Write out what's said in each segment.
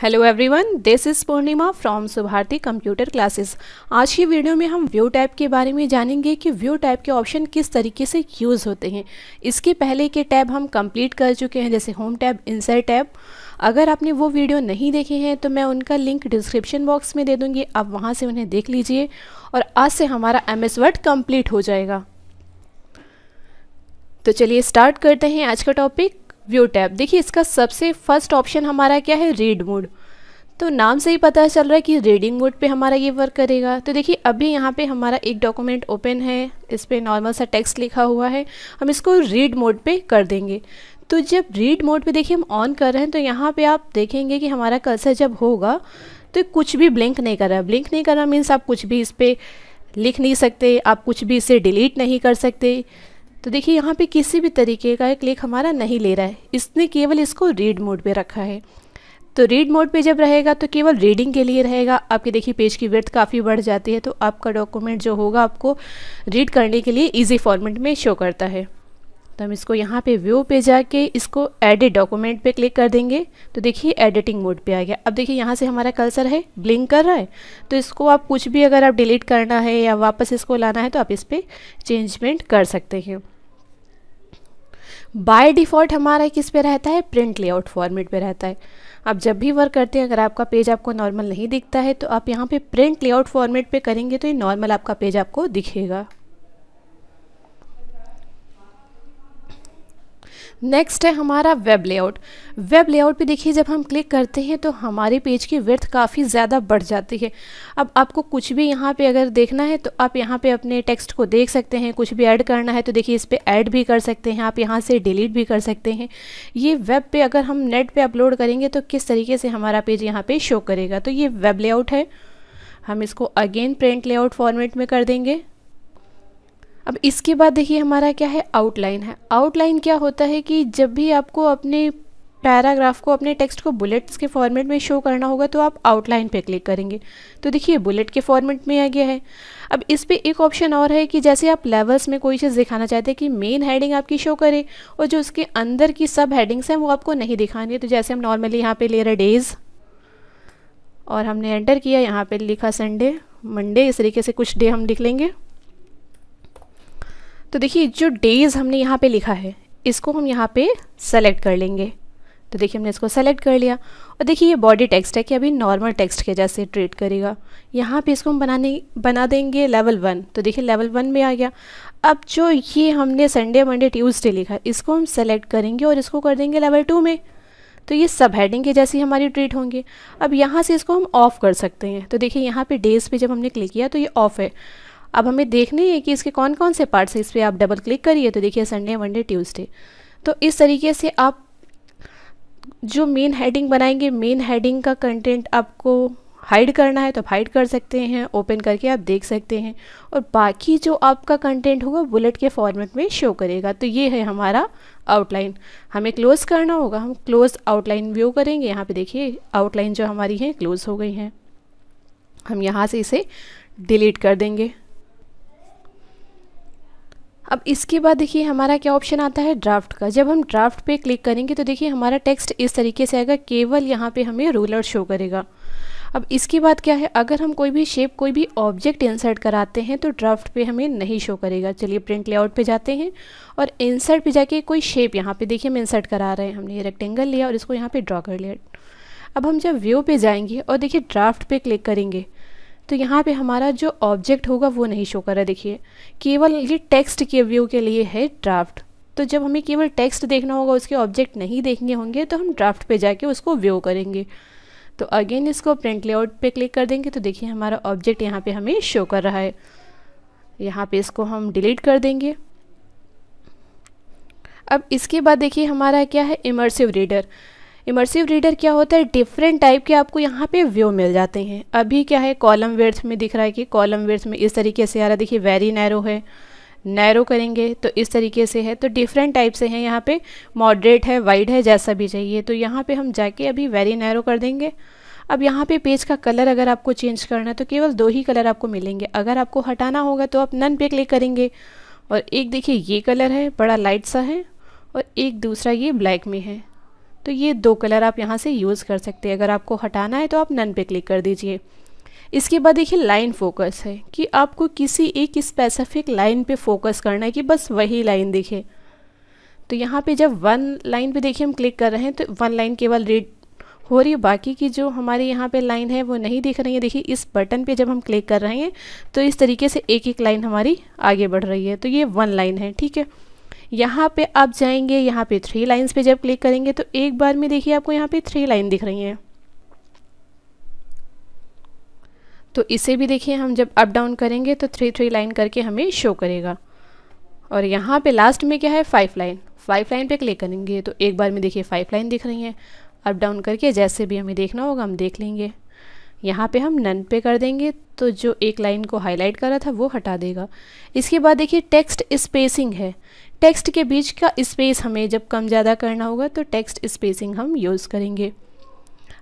hello everyone this is Purnima from Subharti computer classes आज की video में हम व्यू टाइप के बारे में जानेंगे कि व्यू टाइप के ऑप्शन किस तरीके से यूज़ होते हैं इसके पहले के टैब हम कंप्लीट कर चुके हैं जैसे होम टैब इंसर्ट टैब अगर आपने वो वीडियो नहीं देखे हैं तो मैं उनका लिंक डिस्क्रिप्शन बॉक्स में दे दूँगी आप वहाँ से उन्हें देख लीजिए और आज से हमारा एम एस वर्ड कम्प्लीट हो जाएगा तो चलिए स्टार्ट करते हैं आज का टॉपिक व्यू टैब देखिए इसका सबसे फर्स्ट ऑप्शन हमारा क्या है रीड मोड तो नाम से ही पता चल रहा है कि रीडिंग मोड पे हमारा ये वर्क करेगा तो देखिए अभी यहाँ पे हमारा एक डॉक्यूमेंट ओपन है इस पर नॉर्मल सा टेक्स्ट लिखा हुआ है हम इसको रीड मोड पे कर देंगे तो जब रीड मोड पे देखिए हम ऑन कर रहे हैं तो यहाँ पे आप देखेंगे कि हमारा कर्सर जब होगा तो कुछ भी ब्लिंक नहीं कर रहा ब्लिंक नहीं कर रहा मीन्स आप कुछ भी इस पर लिख नहीं सकते आप कुछ भी इसे डिलीट नहीं कर सकते तो देखिए यहाँ पे किसी भी तरीके का एक लेख हमारा नहीं ले रहा है इसने केवल इसको रीड मोड पे रखा है तो रीड मोड पे जब रहेगा तो केवल रीडिंग के लिए रहेगा आपके देखिए पेज की वर्थ काफ़ी बढ़ जाती है तो आपका डॉक्यूमेंट जो होगा आपको रीड करने के लिए ईजी फॉर्मेट में शो करता है तो हम इसको यहाँ पे व्यू पे जाके इसको एडिट डॉक्यूमेंट पे क्लिक कर देंगे तो देखिए एडिटिंग मोड पे आ गया अब देखिए यहाँ से हमारा कल्सर है ब्लिंक कर रहा है तो इसको आप कुछ भी अगर आप डिलीट करना है या वापस इसको लाना है तो आप इस पर चेंजमेंट कर सकते हैं बाय डिफ़ॉल्ट हमारा किस पे रहता है प्रिंट लेआउट फॉर्मेट पे रहता है आप जब भी वर्क करते हैं अगर आपका पेज आपको नॉर्मल नहीं दिखता है तो आप यहाँ पे प्रिंट लेआउट फॉर्मेट पे करेंगे तो ये नॉर्मल आपका पेज आपको दिखेगा नेक्स्ट है हमारा वेब लेआउट वेब लेआउट पे देखिए जब हम क्लिक करते हैं तो हमारे पेज की वर्थ काफ़ी ज़्यादा बढ़ जाती है अब आपको कुछ भी यहाँ पे अगर देखना है तो आप यहाँ पे अपने टेक्स्ट को देख सकते हैं कुछ भी ऐड करना है तो देखिए इस पर ऐड भी कर सकते हैं आप यहाँ से डिलीट भी कर सकते हैं ये वेब पे अगर हम नेट पर अपलोड करेंगे तो किस तरीके से हमारा पेज यहाँ पे शो करेगा तो ये वेब लेआउट है हम इसको अगेन प्रिंट लेआउट फॉर्मेट में कर देंगे अब इसके बाद देखिए हमारा क्या है आउटलाइन है आउटलाइन क्या होता है कि जब भी आपको अपने पैराग्राफ को अपने टेक्स्ट को बुलेट्स के फॉर्मेट में शो करना होगा तो आप आउटलाइन पे क्लिक करेंगे तो देखिए बुलेट के फॉर्मेट में आ गया है अब इस पर एक ऑप्शन और है कि जैसे आप लेवल्स में कोई चीज़ दिखाना चाहते हैं कि मेन हेडिंग आपकी शो करे और जो उसके अंदर की सब हेडिंग्स हैं वो आपको नहीं दिखानी है तो जैसे हम नॉर्मली यहाँ पर ले रहे डेज़ और हमने एंटर किया यहाँ पर लिखा संडे मंडे इस तरीके से कुछ डे हम लिख लेंगे तो देखिए जो डेज़ हमने यहाँ पे लिखा है इसको हम यहाँ पे सेलेक्ट कर लेंगे तो देखिए हमने इसको सेलेक्ट कर लिया और देखिए ये बॉडी टेक्स्ट है कि अभी नॉर्मल टेक्स्ट के जैसे ट्रीट करेगा यहाँ पे इसको हम बनाने बना देंगे लेवल वन तो देखिए लेवल वन में आ गया अब जो ये हमने संडे मंडे ट्यूजडे लिखा इसको हम सेलेक्ट करेंगे और इसको कर देंगे लेवल टू में तो ये सब हेडिंग के जैसे हमारी ट्रीट होंगे अब यहाँ से इसको हम ऑफ़ कर सकते हैं तो देखिए यहाँ पे डेज़ पे जब हमने क्लिक किया तो ये ऑफ़ है अब हमें देखने हैं कि इसके कौन कौन से पार्ट्स हैं इस पर आप डबल क्लिक करिए तो देखिए संडे मंडे ट्यूसडे तो इस तरीके से आप जो मेन हेडिंग बनाएंगे मेन हेडिंग का कंटेंट आपको हाइड करना है तो आप हाइड कर सकते हैं ओपन करके आप देख सकते हैं और बाकी जो आपका कंटेंट होगा बुलेट के फॉर्मेट में शो करेगा तो ये है हमारा आउटलाइन हमें क्लोज़ करना होगा हम क्लोज आउटलाइन व्यू करेंगे यहाँ पे देखिए आउटलाइन जो हमारी है क्लोज़ हो गई हैं हम यहाँ से इसे डिलीट कर देंगे अब इसके बाद देखिए हमारा क्या ऑप्शन आता है ड्राफ्ट का जब हम ड्राफ्ट पे क्लिक करेंगे तो देखिए हमारा टेक्स्ट इस तरीके से आएगा केवल यहाँ पे हमें रूलर शो करेगा अब इसके बाद क्या है अगर हम कोई भी शेप कोई भी ऑब्जेक्ट इंसर्ट कराते हैं तो ड्राफ्ट पे हमें नहीं शो करेगा चलिए प्रिंट लेआउट पे जाते हैं और इंसर्ट पे जाके कोई शेप यहाँ पे देखिए हम इंसर्ट करा रहे हैं हमने ये रेक्टेंगल लिया और इसको यहाँ पे ड्रॉ कर लिया अब हम जब व्यू पे जाएंगे और देखिए ड्राफ्ट पे क्लिक करेंगे तो यहाँ पे हमारा जो ऑब्जेक्ट होगा वो नहीं शो कर रहा देखिए केवल ये टेक्स्ट के व्यू के लिए है ड्राफ्ट तो जब हमें केवल टेक्स्ट देखना होगा उसके ऑब्जेक्ट नहीं देखने होंगे तो हम ड्राफ्ट पे जाके उसको व्यू करेंगे तो अगेन इसको प्रिंट लेआउट पे क्लिक कर देंगे तो देखिए हमारा ऑब्जेक्ट यहाँ पे हमें शो कर रहा है यहाँ पे इसको हम डिलीट कर देंगे अब इसके बाद देखिए हमारा क्या है इमर्सिव रीडर इमर्सिव रीडर क्या होता है डिफरेंट टाइप के आपको यहाँ पे व्यू मिल जाते हैं अभी क्या है कॉलम वेर्थ में दिख रहा है कि कॉलम वेर्थ में इस तरीके से आ रहा देखिए वेरी नैरो है नैरो करेंगे तो इस तरीके से है तो डिफरेंट टाइप से हैं यहाँ पे मॉडरेट है वाइड है जैसा भी चाहिए तो यहाँ पे हम जाके अभी वेरी नैरो कर देंगे अब यहाँ पे पेज का कलर अगर आपको चेंज करना है तो केवल दो ही कलर आपको मिलेंगे अगर आपको हटाना होगा तो आप नन पे क्लिक करेंगे और एक देखिए ये कलर है बड़ा लाइट सा है और एक दूसरा ये ब्लैक में है तो ये दो कलर आप यहाँ से यूज़ कर सकते हैं अगर आपको हटाना है तो आप नन पे क्लिक कर दीजिए इसके बाद देखिए लाइन फोकस है कि आपको किसी एक स्पेसिफिक लाइन पे फोकस करना है कि बस वही लाइन दिखे तो यहाँ पे जब वन लाइन पे देखिए हम क्लिक कर रहे हैं तो वन लाइन केवल रेड हो रही है बाकी की जो हमारे यहाँ पे लाइन है वो नहीं दिख रही है देखिए इस बटन पे जब हम क्लिक कर रहे हैं तो इस तरीके से एक एक लाइन हमारी आगे बढ़ रही है तो ये वन लाइन है ठीक है यहाँ पे आप जाएंगे यहाँ पे थ्री लाइंस पे जब क्लिक करेंगे तो एक बार में देखिए आपको यहाँ पे थ्री लाइन दिख रही हैं तो इसे भी देखिए हम जब अप डाउन करेंगे तो थ्री थ्री लाइन करके हमें शो करेगा और यहाँ पे लास्ट में क्या है फाइव लाइन फाइव लाइन पे क्लिक करेंगे तो एक बार में देखिए फाइव लाइन दिख रही हैं अप डाउन करके जैसे भी हमें देखना होगा हम देख लेंगे यहाँ पे हम नन पे कर देंगे तो जो एक लाइन को हाईलाइट करा था वो हटा देगा इसके बाद देखिए टेक्स्ट स्पेसिंग है टेक्स्ट के बीच का स्पेस हमें जब कम ज़्यादा करना होगा तो टेक्स्ट स्पेसिंग हम यूज़ करेंगे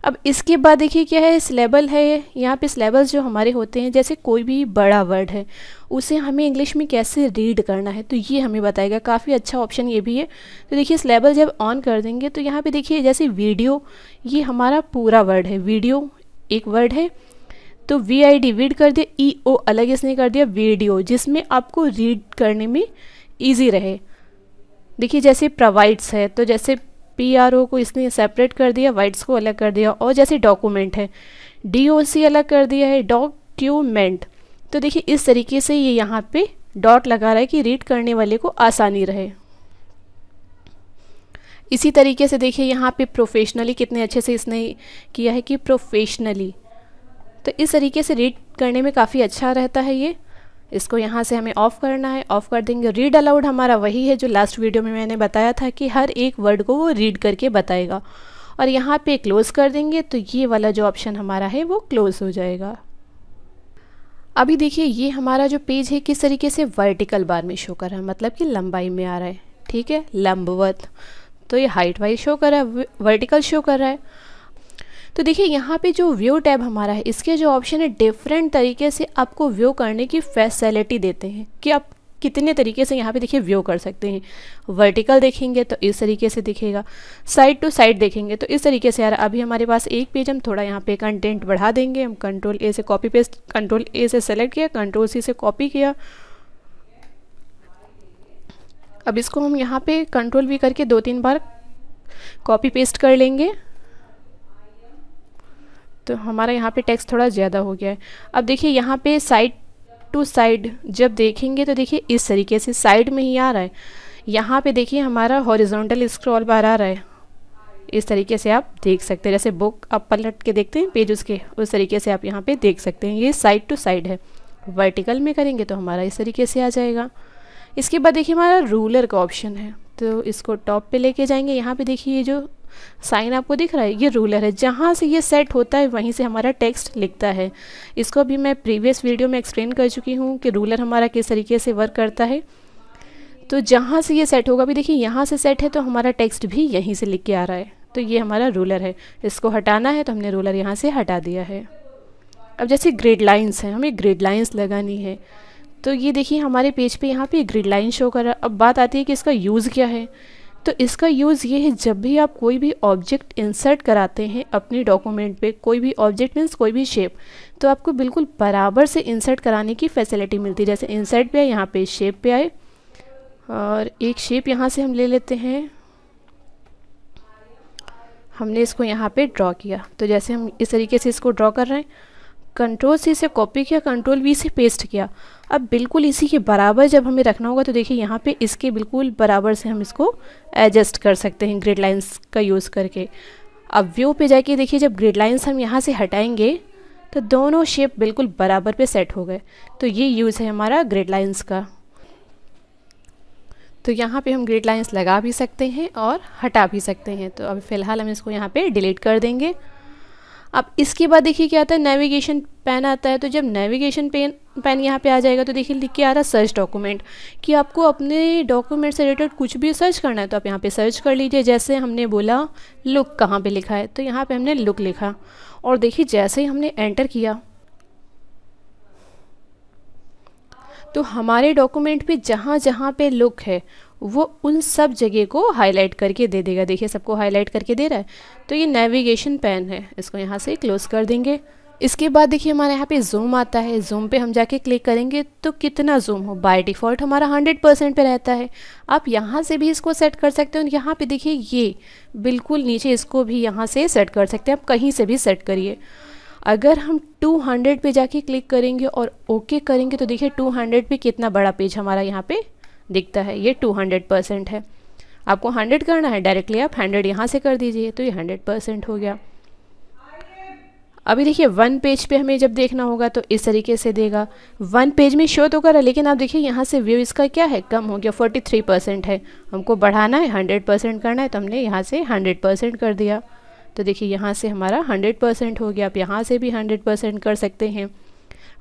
अब इसके बाद देखिए क्या है स्लेबल है यहाँ पे सिलेबल्स जो हमारे होते हैं जैसे कोई भी बड़ा वर्ड है उसे हमें इंग्लिश में कैसे रीड करना है तो ये हमें बताएगा काफ़ी अच्छा ऑप्शन ये भी है तो देखिए स्लेबल जब ऑन कर देंगे तो यहाँ पे देखिए जैसे वीडियो ये हमारा पूरा वर्ड है वीडियो एक वर्ड है तो वी आई डी वीड कर दिया ई ओ अलग इसने कर दिया वीडियो जिसमें आपको रीड करने में ईजी रहे देखिए जैसे प्रोवाइड्स है तो जैसे पी आर ओ को इसने सेपरेट कर दिया वाइट्स को अलग कर दिया और जैसे डॉक्यूमेंट है डी ओ सी अलग कर दिया है डॉक्यूमेंट तो देखिए इस तरीके से ये यहाँ पे डॉट लगा रहा है कि रीड करने वाले को आसानी रहे इसी तरीके से देखिए यहाँ पे प्रोफेशनली कितने अच्छे से इसने किया है कि प्रोफेशनली तो इस तरीके से रीड करने में काफ़ी अच्छा रहता है ये इसको यहाँ से हमें ऑफ़ करना है ऑफ़ कर देंगे रीड अलाउड हमारा वही है जो लास्ट वीडियो में मैंने बताया था कि हर एक वर्ड को वो रीड करके बताएगा और यहाँ पे क्लोज़ कर देंगे तो ये वाला जो ऑप्शन हमारा है वो क्लोज़ हो जाएगा अभी देखिए ये हमारा जो पेज है किस तरीके से वर्टिकल बार में शो कर रहा है मतलब कि लंबाई में आ रहा है ठीक है लंबवत तो ये हाइट वाइज शो कर रहा है वर्टिकल शो कर रहा है तो देखिए यहाँ पे जो व्यू टैब हमारा है इसके जो ऑप्शन है डिफरेंट तरीके से आपको व्यू करने की फैसिलिटी देते हैं कि आप कितने तरीके से यहाँ पे देखिए व्यू कर सकते हैं वर्टिकल देखेंगे तो इस तरीके से दिखेगा साइड टू साइड देखेंगे तो इस तरीके से यार अभी हमारे पास एक पेज हम थोड़ा यहाँ पे कंटेंट बढ़ा देंगे हम कंट्रोल ए से कॉपी पेस्ट कंट्रोल ए से सेलेक्ट किया कंट्रोल सी से कॉपी किया अब इसको हम यहाँ पे कंट्रोल भी करके दो तीन बार कॉपी पेस्ट कर लेंगे तो हमारा यहाँ पे टेक्स्ट थोड़ा ज़्यादा हो गया है अब देखिए यहाँ पे साइड टू साइड जब देखेंगे तो देखिए इस तरीके से साइड में ही आ रहा है यहाँ पे देखिए हमारा हॉरिजॉन्टल स्क्रॉल बार आ रहा है इस तरीके से आप देख सकते हैं जैसे बुक आप पलट के देखते हैं पेज उसके उस तरीके से आप यहाँ पर देख सकते हैं ये साइड टू साइड है वर्टिकल में करेंगे तो हमारा इस तरीके से आ जाएगा इसके बाद देखिए हमारा रूलर का ऑप्शन है तो इसको टॉप पे लेके जाएंगे यहाँ पे देखिए ये जो साइन आपको दिख रहा है ये रूलर है जहाँ से ये सेट होता है वहीं से हमारा टेक्स्ट लिखता है इसको भी मैं प्रीवियस वीडियो में एक्सप्लेन कर चुकी हूँ कि रूलर हमारा किस तरीके से वर्क करता है तो जहाँ से ये सेट होगा अभी देखिए यहाँ से सेट है तो हमारा टेक्स्ट भी यहीं से लिख के आ रहा है तो ये हमारा रूलर है इसको हटाना है तो हमने रूलर यहाँ से हटा दिया है अब जैसे ग्रेड लाइन्स हैं हमें ग्रेड लाइन्स लगानी है तो ये देखिए हमारे पेज पे यहाँ पे ग्रिड लाइन शो कर रहा है अब बात आती है कि इसका यूज़ क्या है तो इसका यूज़ ये है जब भी आप कोई भी ऑब्जेक्ट इंसर्ट कराते हैं अपने डॉक्यूमेंट पे कोई भी ऑब्जेक्ट मीन्स कोई भी शेप तो आपको बिल्कुल बराबर से इंसर्ट कराने की फैसिलिटी मिलती है जैसे इंसर्ट पे आए यहाँ पे शेप पे आए और एक शेप यहाँ से हम ले लेते हैं हमने इसको यहाँ पे ड्रॉ किया तो जैसे हम इस तरीके से इसको ड्रॉ कर रहे हैं कंट्रोल सी से कॉपी किया कंट्रोल वी से पेस्ट किया अब बिल्कुल इसी के बराबर जब हमें रखना होगा तो देखिए यहाँ पे इसके बिल्कुल बराबर से हम इसको एडजस्ट कर सकते हैं ग्रेड लाइंस का यूज़ करके अब व्यू पे जाके देखिए जब ग्रेड लाइंस हम यहाँ से हटाएंगे तो दोनों शेप बिल्कुल बराबर पे सेट हो गए तो ये यूज़ है हमारा ग्रेड लाइन्स का तो यहाँ पर हम ग्रेड लाइन्स लगा भी सकते हैं और हटा भी सकते हैं तो अभी फ़िलहाल हम इसको यहाँ पर डिलीट कर देंगे अब इसके बाद देखिए क्या आता है नेविगेशन पेन आता है तो जब नेविगेशन पेन पेन यहाँ पे आ जाएगा तो देखिए लिख के आ रहा है सर्च डॉक्यूमेंट कि आपको अपने डॉक्यूमेंट से रिलेटेड कुछ भी सर्च करना है तो आप यहाँ पे सर्च कर लीजिए जैसे हमने बोला लुक कहाँ पे लिखा है तो यहाँ पे हमने लुक लिखा और देखिए जैसे ही हमने एंटर किया तो हमारे डॉक्यूमेंट पे जहाँ जहाँ पे लुक है वो उन सब जगह को हाईलाइट करके दे देगा देखिए सबको हाईलाइट करके दे रहा है तो ये नेविगेशन पेन है इसको यहाँ से क्लोज कर देंगे इसके बाद देखिए हमारे यहाँ पे जूम आता है जूम पे हम जाके क्लिक करेंगे तो कितना जूम हो बाय डिफ़ॉल्ट हमारा 100 परसेंट पर रहता है आप यहाँ से भी इसको सेट कर सकते और यहाँ पे देखिए ये बिल्कुल नीचे इसको भी यहाँ से सेट कर सकते हैं आप कहीं से भी सेट करिए अगर हम 200 पे जाके क्लिक करेंगे और ओके करेंगे तो देखिए 200 पे कितना बड़ा पेज हमारा यहाँ पे दिखता है ये टू हंड्रेड परसेंट है आपको हंड्रेड करना है डायरेक्टली आप हंड्रेड यहाँ से कर दीजिए तो ये हंड्रेड परसेंट हो गया अभी देखिए वन पेज पे हमें जब देखना होगा तो इस तरीके से देगा वन पेज में शो तो करा लेकिन आप देखिए यहाँ से व्यू इसका क्या है कम हो गया फोर्टी थ्री परसेंट है हमको बढ़ाना है हंड्रेड परसेंट करना है तो हमने यहाँ से हंड्रेड परसेंट कर दिया तो देखिए यहाँ से हमारा हंड्रेड परसेंट हो गया आप यहाँ से भी हंड्रेड परसेंट कर सकते हैं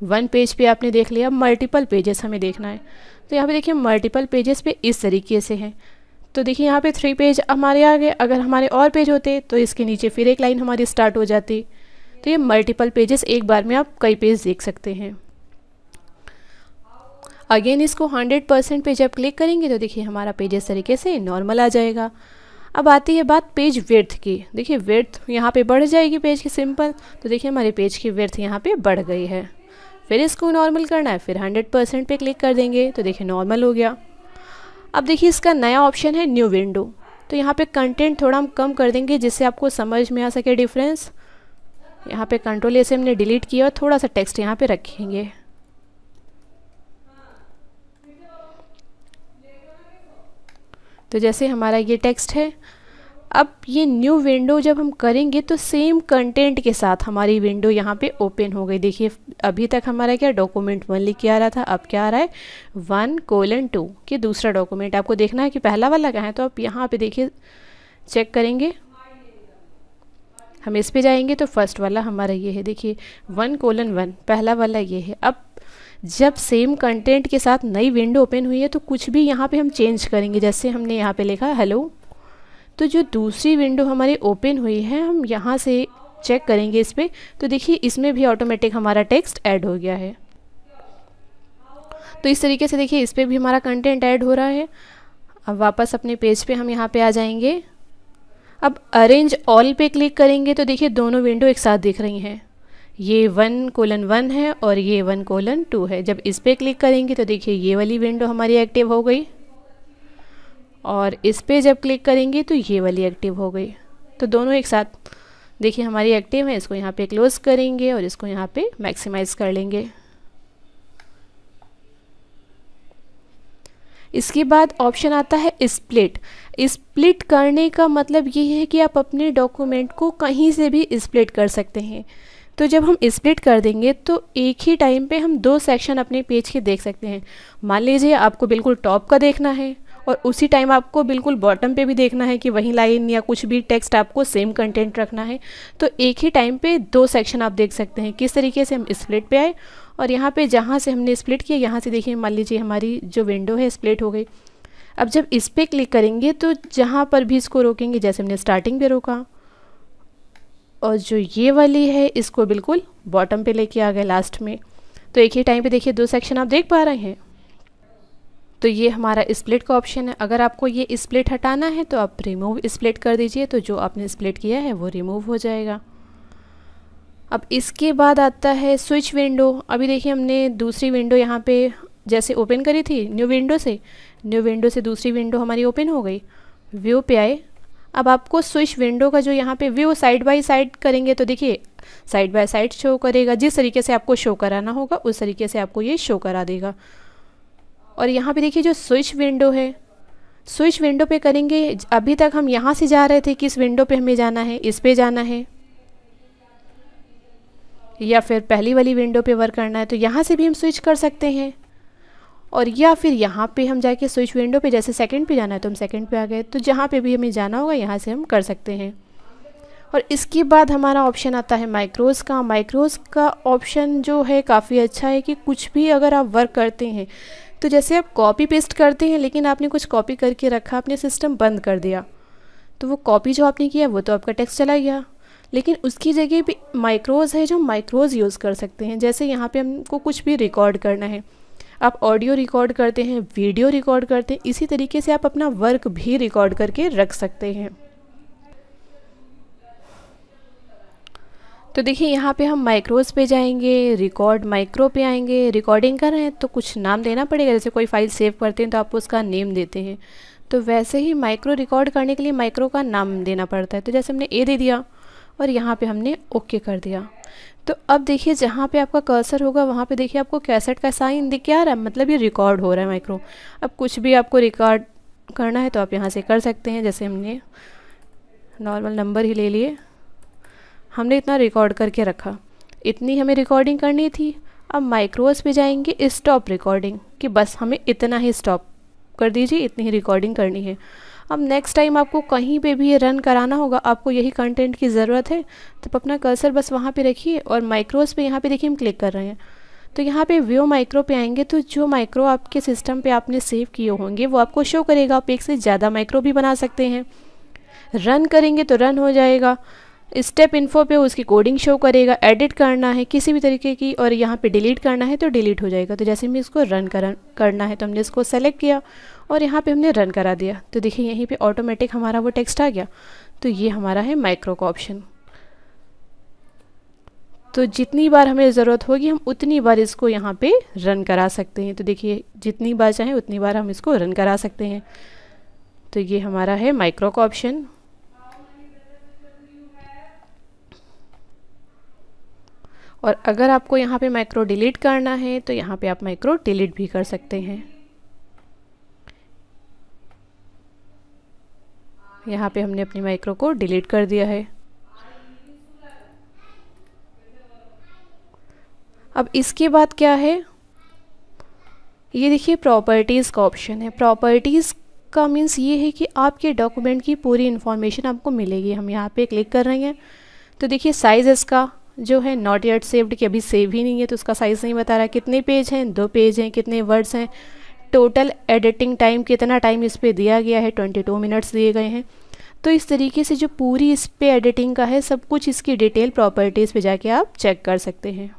वन पेज पे आपने देख लिया मल्टीपल पेजेस हमें देखना है तो यहाँ पे देखिए मल्टीपल पेजेस पे इस तरीके से हैं तो देखिए यहाँ पे थ्री पेज हमारे आ गए अगर हमारे और पेज होते तो इसके नीचे फिर एक लाइन हमारी स्टार्ट हो जाती तो ये मल्टीपल पेजेस एक बार में आप कई पेज देख सकते हैं अगेन इसको 100 परसेंट पे जब क्लिक करेंगे तो देखिए हमारा पेज इस तरीके से नॉर्मल आ जाएगा अब आती है बात पेज वर्थ की देखिए वर्थ यहाँ पे बढ़ जाएगी पेज की सिंपल तो देखिए हमारे पेज की वर्थ यहाँ पे बढ़ गई है फिर इसको नॉर्मल करना है फिर हंड्रेड परसेंट पर क्लिक कर देंगे तो देखिए नॉर्मल हो गया अब देखिए इसका नया ऑप्शन है न्यू विंडो तो यहाँ पे कंटेंट थोड़ा हम कम कर देंगे जिससे आपको समझ में आ सके डिफरेंस यहाँ पे कंट्रोल ऐसे हमने डिलीट किया और थोड़ा सा टेक्स्ट यहाँ पे रखेंगे तो जैसे हमारा ये टेक्स्ट है अब ये न्यू विंडो जब हम करेंगे तो सेम कंटेंट के साथ हमारी विंडो यहाँ पे ओपन हो गई देखिए अभी तक हमारा क्या डॉक्यूमेंट वन लिख के आ रहा था अब क्या आ रहा है वन कोलन टू कि दूसरा डॉक्यूमेंट आपको देखना है कि पहला वाला कहाँ है तो आप यहाँ पे देखिए चेक करेंगे हम इस पे जाएंगे तो फर्स्ट वाला हमारा ये है देखिए वन कोलन वन पहला वाला ये है अब जब सेम कंटेंट के साथ नई विंडो ओपन हुई है तो कुछ भी यहाँ पे हम चेंज करेंगे जैसे हमने यहाँ पे लिखा हेलो तो जो दूसरी विंडो हमारी ओपन हुई है हम यहाँ से चेक करेंगे इस पर तो देखिए इसमें भी ऑटोमेटिक हमारा टेक्स्ट ऐड हो गया है तो इस तरीके से देखिए इस पर भी हमारा कंटेंट ऐड हो रहा है अब वापस अपने पेज पे हम यहाँ पे आ जाएंगे अब अरेंज ऑल पे क्लिक करेंगे तो देखिए दोनों विंडो एक साथ दिख रही हैं ये वन कोलन वन है और ये वन कोलन टू है जब इस पर क्लिक करेंगे तो देखिए ये वाली विंडो हमारी एक्टिव हो गई और इस पर जब क्लिक करेंगे तो ये वाली एक्टिव हो गई तो दोनों एक साथ देखिए हमारी एक्टिव है इसको यहाँ पे क्लोज़ करेंगे और इसको यहाँ पे मैक्सिमाइज़ कर लेंगे इसके बाद ऑप्शन आता है स्प्लिट स्प्लिट करने का मतलब ये है कि आप अपने डॉक्यूमेंट को कहीं से भी स्प्लिट कर सकते हैं तो जब हम स्प्लिट कर देंगे तो एक ही टाइम पे हम दो सेक्शन अपने पेज के देख सकते हैं मान लीजिए आपको बिल्कुल टॉप का देखना है और उसी टाइम आपको बिल्कुल बॉटम पे भी देखना है कि वही लाइन या कुछ भी टेक्स्ट आपको सेम कंटेंट रखना है तो एक ही टाइम पे दो सेक्शन आप देख सकते हैं किस तरीके से हम स्प्लिट पे आए और यहाँ पे जहाँ से हमने स्प्लिट किया यहाँ से देखिए मान लीजिए हमारी जो विंडो है स्प्लिट हो गई अब जब इस पर क्लिक करेंगे तो जहाँ पर भी इसको रोकेंगे जैसे हमने स्टार्टिंग पर रोका और जो ये वाली है इसको बिल्कुल बॉटम पर लेके आ गए लास्ट में तो एक ही टाइम पे देखिए दो सेक्शन आप देख पा रहे हैं तो ये हमारा स्प्लिट का ऑप्शन है अगर आपको ये स्प्लिट हटाना है तो आप रिमूव स्प्लिट कर दीजिए तो जो आपने स्प्लिट किया है वो रिमूव हो जाएगा अब इसके बाद आता है स्विच विंडो अभी देखिए हमने दूसरी विंडो यहाँ पे जैसे ओपन करी थी न्यू विंडो से न्यू विंडो से दूसरी विंडो हमारी ओपन हो गई व्यू पे आए अब आपको स्विच विंडो का जो यहाँ पे व्यू साइड बाय साइड करेंगे तो देखिए साइड बाय साइड शो करेगा जिस तरीके से आपको शो कराना होगा उस तरीके से आपको ये शो करा देगा और यहाँ पे देखिए जो स्विच विंडो है स्विच विंडो पे करेंगे अभी तक हम यहाँ से जा रहे थे किस विंडो पे हमें जाना है इस पे जाना है या फिर पहली वाली विंडो पे वर्क करना है तो यहाँ से भी हम स्विच कर सकते हैं और या फिर यहाँ पे हम जाके स्विच विंडो पे जैसे सेकंड पे जाना है तो हम सेकंड पे आ गए तो जहाँ पे भी हमें जाना होगा यहाँ से हम कर सकते हैं और इसके बाद हमारा ऑप्शन आता है माइक्रोज का माइक्रोज का ऑप्शन जो है काफ़ी अच्छा है कि कुछ भी अगर आप वर्क करते हैं तो जैसे आप कॉपी पेस्ट करते हैं लेकिन आपने कुछ कॉपी करके रखा आपने सिस्टम बंद कर दिया तो वो कॉपी जो आपने किया वो तो आपका टेक्स्ट चला गया लेकिन उसकी जगह भी माइक्रोज है जो माइक्रोज यूज़ कर सकते हैं जैसे यहाँ पे हमको कुछ भी रिकॉर्ड करना है आप ऑडियो रिकॉर्ड करते हैं वीडियो रिकॉर्ड करते हैं इसी तरीके से आप अपना वर्क भी रिकॉर्ड करके रख सकते हैं तो देखिए यहाँ पे हम माइक्रोज पे जाएंगे रिकॉर्ड माइक्रो पे आएंगे रिकॉर्डिंग कर रहे हैं तो कुछ नाम देना पड़ेगा जैसे कोई फाइल सेव करते हैं तो आप उसका नेम देते हैं तो वैसे ही माइक्रो रिकॉर्ड करने के लिए माइक्रो का नाम देना पड़ता है तो जैसे हमने ए दे दिया और यहाँ पे हमने ओके कर दिया तो अब देखिए जहाँ पे आपका कर्सर होगा वहाँ पे देखिए आपको कैसेट का साइन दिख क्या रहा है मतलब ये रिकॉर्ड हो रहा है माइक्रो अब कुछ भी आपको रिकॉर्ड करना है तो आप यहाँ से कर सकते हैं जैसे हमने नॉर्मल नंबर ही ले लिए हमने इतना रिकॉर्ड करके रखा इतनी हमें रिकॉर्डिंग करनी थी अब माइक्रोस पे जाएंगे स्टॉप रिकॉर्डिंग कि बस हमें इतना ही स्टॉप कर दीजिए इतनी ही रिकॉर्डिंग करनी है अब नेक्स्ट टाइम आपको कहीं पे भी ये रन कराना होगा आपको यही कंटेंट की ज़रूरत है तो अपना कर्सर बस वहाँ पे रखिए और माइक्रोस पे यहाँ पे देखिए हम क्लिक कर रहे हैं तो यहाँ पे व्यू माइक्रो पे आएंगे तो जो माइक्रो आपके सिस्टम पे आपने सेव किए होंगे वो आपको शो करेगा आप एक से ज़्यादा माइक्रो भी बना सकते हैं रन करेंगे तो रन हो जाएगा स्टेप इन्फो पे उसकी कोडिंग शो करेगा एडिट करना है किसी भी तरीके की और यहाँ पे डिलीट करना है तो डिलीट हो जाएगा तो जैसे हमें इसको रन करना है तो हमने इसको सेलेक्ट किया और यहाँ पे हमने रन करा दिया तो देखिए यहीं पे ऑटोमेटिक हमारा वो टेक्स्ट आ गया तो ये हमारा है माइक्रो का ऑप्शन तो जितनी बार हमें ज़रूरत होगी हम उतनी बार इसको यहाँ पर रन करा सकते हैं तो देखिए जितनी बार चाहें उतनी बार हम इसको रन करा सकते हैं तो ये हमारा है माइक्रो का ऑप्शन और अगर आपको यहाँ पे माइक्रो डिलीट करना है तो यहाँ पे आप माइक्रो डिलीट भी कर सकते हैं यहाँ पे हमने अपनी माइक्रो को डिलीट कर दिया है अब इसके बाद क्या है ये देखिए प्रॉपर्टीज़ का ऑप्शन है प्रॉपर्टीज़ का मीन्स ये है कि आपके डॉक्यूमेंट की पूरी इन्फॉर्मेशन आपको मिलेगी हम यहाँ पे क्लिक कर रहे हैं तो देखिए साइज़ इसका जो है नॉट यट सेव्ड कि अभी सेव ही नहीं है तो उसका साइज़ नहीं बता रहा कितने पेज हैं दो पेज हैं कितने वर्ड्स हैं टोटल एडिटिंग टाइम कितना टाइम इस पर दिया गया है ट्वेंटी टू मिनट्स दिए गए हैं तो इस तरीके से जो पूरी इस पर एडिटिंग का है सब कुछ इसकी डिटेल प्रॉपर्टीज़ पे जाके आप चेक कर सकते हैं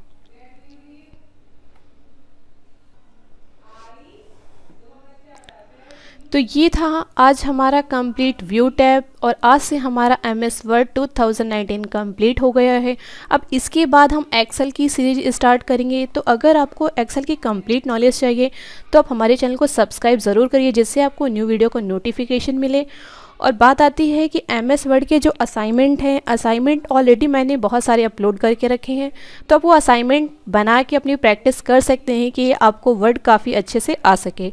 तो ये था आज हमारा कंप्लीट व्यू टैब और आज से हमारा M S Word two thousand nineteen complete हो गया है अब इसके बाद हम एक्सेल की सीरीज स्टार्ट करेंगे तो अगर आपको एक्सेल की कंप्लीट नॉलेज चाहिए तो आप हमारे चैनल को सब्सक्राइब ज़रूर करिए जिससे आपको न्यू वीडियो को नोटिफिकेशन मिले और बात आती है कि एम एस वर्ड के जो असाइनमेंट हैं असाइनमेंट ऑलरेडी मैंने बहुत सारे अपलोड करके रखे हैं तो आप वो असाइनमेंट बना के अपनी प्रैक्टिस कर सकते हैं कि आपको वर्ड काफ़ी अच्छे से आ सके